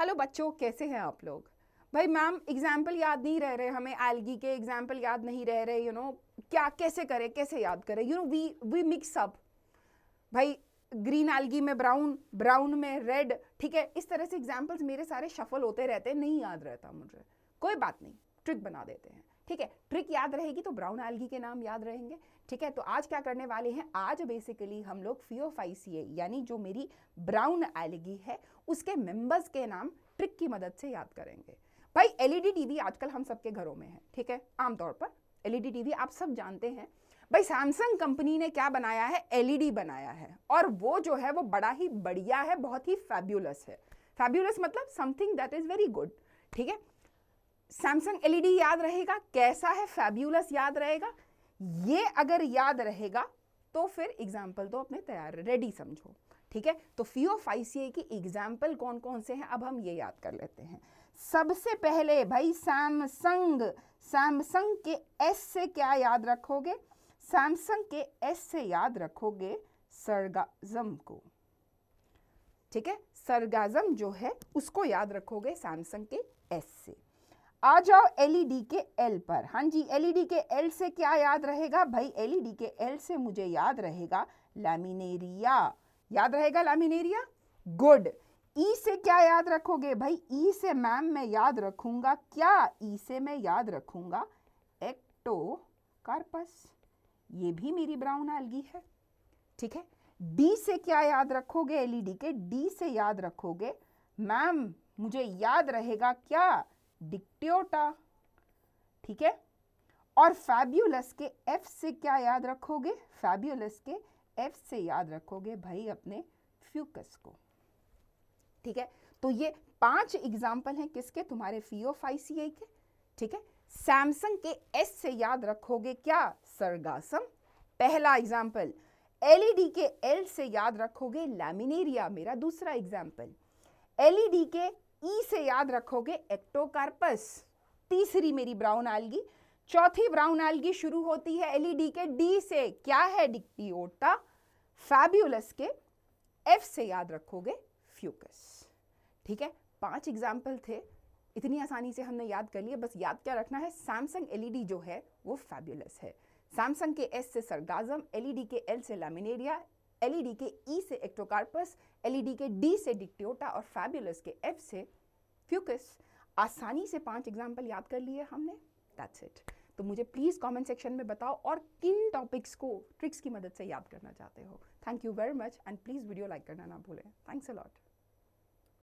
hello बच्चों कैसे हैं आप लोग भाई मैम एग्जाम्पल याद नहीं रह रहे हमें एलगी के एग्जाम्पल याद नहीं रह रहे यू you नो know, क्या कैसे करें कैसे याद करें you know we we mix up भाई ग्रीन एलगी में ब्राउन ब्राउन में रेड ठीक है इस तरह से एग्जाम्पल्स मेरे सारे शफल होते रहते हैं नहीं याद रहता मुझे कोई बात नहीं ट्रिक बना देते हैं ठीक है ट्रिक याद रहेगी तो ब्राउन एल्गी के नाम याद रहेंगे ठीक है तो आज क्या करने वाले हैं आज बेसिकली हम लोग फियोफाइसिए यानी जो मेरी ब्राउन एल्गी है उसके मेंबर्स के नाम ट्रिक की मदद से याद करेंगे भाई एलईडी टीवी e आजकल हम सबके घरों में है ठीक है आमतौर पर एलईडी टीवी e आप सब जानते हैं भाई सैमसंग कंपनी ने क्या बनाया है एलईडी e बनाया है और वो जो है वो बड़ा ही बढ़िया है बहुत ही फैब्यूलस है फैब्यूलस मतलब something that is very good ठीक है सैमसंग एलईडी e याद रहेगा कैसा है फैब्यूलस याद रहेगा ये अगर याद रहेगा तो फिर एग्जाम्पल तो अपने तैयार रेडी समझो ठीक है तो फीओ ऑफ आई की एग्जाम्पल कौन कौन से हैं अब हम ये याद कर लेते हैं सबसे पहले भाई सैमसंग सैमसंग के एस से क्या याद रखोगे सैमसंग के एस से याद रखोगे सरगाजम को ठीक है सरगाजम जो है उसको याद रखोगे सैमसंग के एस से आ जाओ एलईडी e के एल पर हाँ जी एलईडी e के एल से क्या याद रहेगा भाई एलईडी e के एल से मुझे याद रहेगा लैमिनेरिया याद रहेगा लैमिनेरिया गुड ई से क्या याद रखोगे भाई ई से मैम मैं याद रखूंगा क्या ई से मैं याद रखूंगा एक्टो कार्पस ये भी मेरी ब्राउन एल्गी है ठीक है डी से क्या याद रखोगे एलईडी के डी से याद रखोगे मैम मुझे याद रहेगा क्या डिक्टियोटा ठीक है और फैब्यूलस के एफ से क्या याद रखोगे फैब्यूलस के एफ से याद रखोगे भाई अपने फ्यूकस को ठीक है तो ये पांच एग्जाम्पल हैं किसके तुम्हारे फीओफाइसीआई के ठीक है सैमसंग के एस से याद रखोगे क्या सरगासम पहला एग्जाम्पल एलईडी के एल से याद रखोगे लैमिनेरिया मेरा दूसरा एग्जाम्पल एलईडी के ई से याद रखोगे एक्टोकार्पस तीसरी मेरी ब्राउन आलगी चौथी ब्राउन आलगी शुरू होती है एलईडी e के डी से क्या है डिक्टी ओटा फैब्यूलस के एफ से याद रखोगे फ्यूकस ठीक है पांच एग्जाम्पल थे इतनी आसानी से हमने याद कर लिया बस याद क्या रखना है सैमसंग एलईडी e जो है वो फैब्यूलस है सैमसंग के एस से सरगाजम एलईडी e के एल से लेमिनेरिया एलईडी e के ई e से एक्टोकार्पस एलईडी e के डी से डिक्टियोटा और फैबुलस के एफ से फ्यूकस आसानी से पांच एग्जाम्पल याद कर लिए हमने दैट्स इट तो मुझे प्लीज़ कमेंट सेक्शन में बताओ और किन टॉपिक्स को ट्रिक्स की मदद से याद करना चाहते हो thank you very much and please video like करना ना भूलें थैंक्स अ लॉट